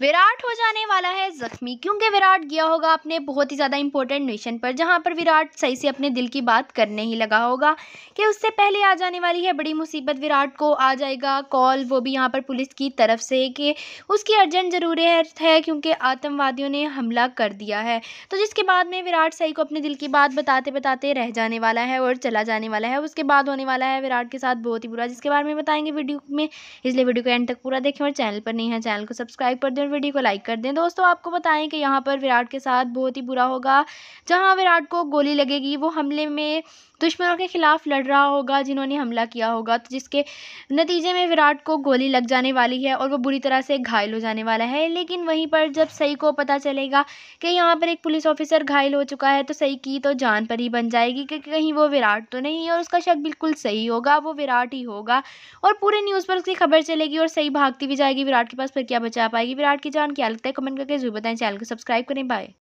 विराट हो जाने वाला है जख्मी क्योंकि विराट गया होगा अपने बहुत ही ज़्यादा इंपॉर्टेंट मिशन पर जहाँ पर विराट सही से अपने दिल की बात करने ही लगा होगा कि उससे पहले आ जाने वाली है बड़ी मुसीबत विराट को आ जाएगा कॉल वो भी यहाँ पर पुलिस की तरफ से कि उसकी अर्जेंट ज़रूरत है क्योंकि आतंकवादियों ने हमला कर दिया है तो जिसके बाद में विराट सही को अपने दिल की बात बताते बताते रह जाने वाला है और चला जाने वाला है उसके बाद होने वाला है विराट के साथ बहुत ही बुरा जिसके बारे में बताएंगे वीडियो में इसलिए वीडियो को एंड तक पूरा देखें और चैनल पर नहीं है चैनल को सब्सक्राइब कर दें फिर वीडियो को लाइक कर दें दोस्तों आपको बताएं कि यहाँ पर विराट के साथ बहुत ही बुरा होगा जहाँ विराट को गोली लगेगी वो हमले में दुश्मनों के खिलाफ लड़ रहा होगा जिन्होंने हमला किया होगा तो जिसके नतीजे में विराट को गोली लग जाने वाली है और वो बुरी तरह से घायल हो जाने वाला है लेकिन वहीं पर जब सई को पता चलेगा कि यहाँ पर एक पुलिस ऑफिसर घायल हो चुका है तो सई की तो जान पर ही बन जाएगी कि कहीं वो विराट तो नहीं है और उसका शक बिल्कुल सही होगा वो विराट ही होगा और पूरे न्यूज़ पर उसकी खबर चलेगी और सही भागती भी जाएगी विराट के पास फिर क्या बचा पाएगी विराट पार्ट की जान क्या लगता है कमेंट करके जरूर बताएं चैनल को सब्सक्राइब करें बाय